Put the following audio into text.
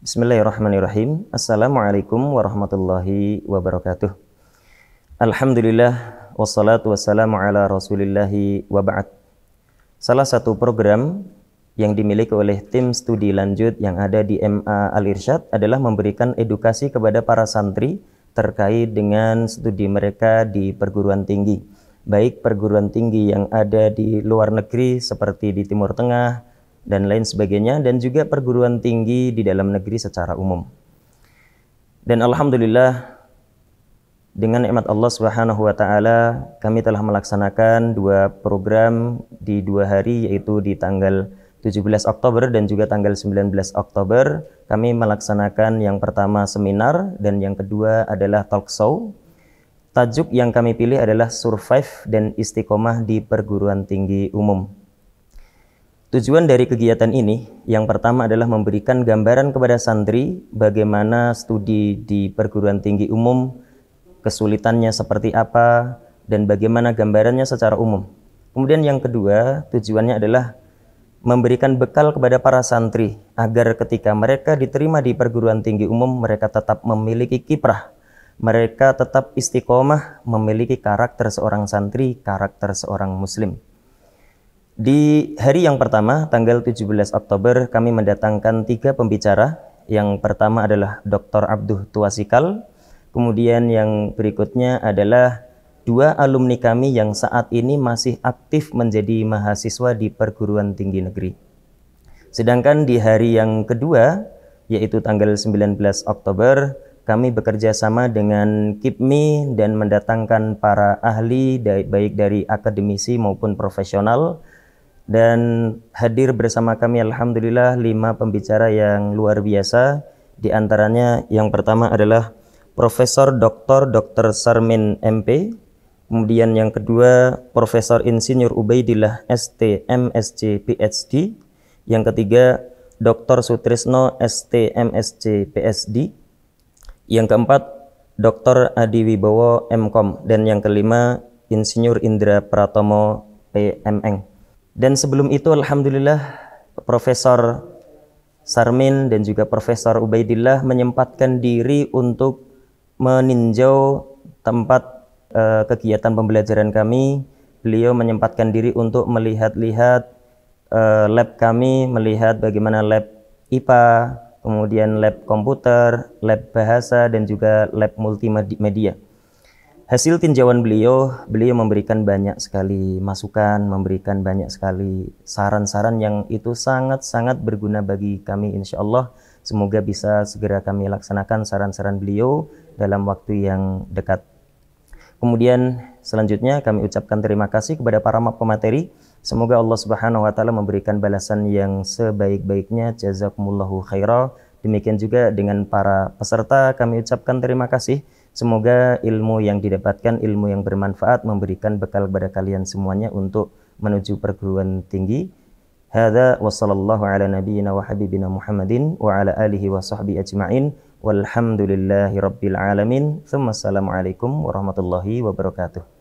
Bismillahirrahmanirrahim. Assalamualaikum warahmatullahi wabarakatuh. Alhamdulillah wassalatu wassalamu ala rasulillahi wa Salah satu program yang dimiliki oleh tim studi lanjut yang ada di MA Al-Irsyad adalah memberikan edukasi kepada para santri terkait dengan studi mereka di perguruan tinggi. Baik perguruan tinggi yang ada di luar negeri seperti di Timur Tengah, dan lain sebagainya dan juga perguruan tinggi di dalam negeri secara umum. Dan alhamdulillah dengan nikmat Allah Subhanahu wa taala kami telah melaksanakan dua program di dua hari yaitu di tanggal 17 Oktober dan juga tanggal 19 Oktober kami melaksanakan yang pertama seminar dan yang kedua adalah talk show. Tajuk yang kami pilih adalah survive dan istiqomah di perguruan tinggi umum. Tujuan dari kegiatan ini yang pertama adalah memberikan gambaran kepada santri bagaimana studi di perguruan tinggi umum, kesulitannya seperti apa, dan bagaimana gambarannya secara umum. Kemudian yang kedua, tujuannya adalah memberikan bekal kepada para santri agar ketika mereka diterima di perguruan tinggi umum mereka tetap memiliki kiprah, mereka tetap istiqomah, memiliki karakter seorang santri, karakter seorang muslim. Di hari yang pertama, tanggal 17 Oktober, kami mendatangkan tiga pembicara. Yang pertama adalah Dr. Abduh Tuasikal, kemudian yang berikutnya adalah dua alumni kami yang saat ini masih aktif menjadi mahasiswa di perguruan tinggi negeri. Sedangkan di hari yang kedua, yaitu tanggal 19 Oktober, kami bekerja sama dengan KIPMI dan mendatangkan para ahli baik dari akademisi maupun profesional dan hadir bersama kami alhamdulillah lima pembicara yang luar biasa di antaranya yang pertama adalah Profesor Dr. Dr. Sarmin MP kemudian yang kedua Profesor Insinyur Ubaidillah ST MSc PhD yang ketiga Dr. Sutrisno ST MSc PhD, yang keempat Dr. Adi Wibowo MKOM dan yang kelima Insinyur Indra Pratomo PMN dan sebelum itu Alhamdulillah Profesor Sarmin dan juga Profesor Ubaidillah menyempatkan diri untuk meninjau tempat uh, kegiatan pembelajaran kami. Beliau menyempatkan diri untuk melihat-lihat uh, lab kami, melihat bagaimana lab IPA, kemudian lab komputer, lab bahasa, dan juga lab multimedia. Hasil tinjauan beliau, beliau memberikan banyak sekali masukan, memberikan banyak sekali saran-saran yang itu sangat-sangat berguna bagi kami insya Allah. Semoga bisa segera kami laksanakan saran-saran beliau dalam waktu yang dekat. Kemudian selanjutnya kami ucapkan terima kasih kepada para pemateri. Semoga Allah Subhanahu wa taala memberikan balasan yang sebaik-baiknya. Jazakumullahu khairah. Demikian juga dengan para peserta kami ucapkan terima kasih. Semoga ilmu yang didapatkan, ilmu yang bermanfaat memberikan bekal kepada kalian semuanya untuk menuju perguruan tinggi. Hada wa sallallahu ala nabiyyina wa habibina Muhammadin wa ala alihi wa sahbihi ajma'in walhamdulillahi rabbil alamin. assalamualaikum warahmatullahi wabarakatuh.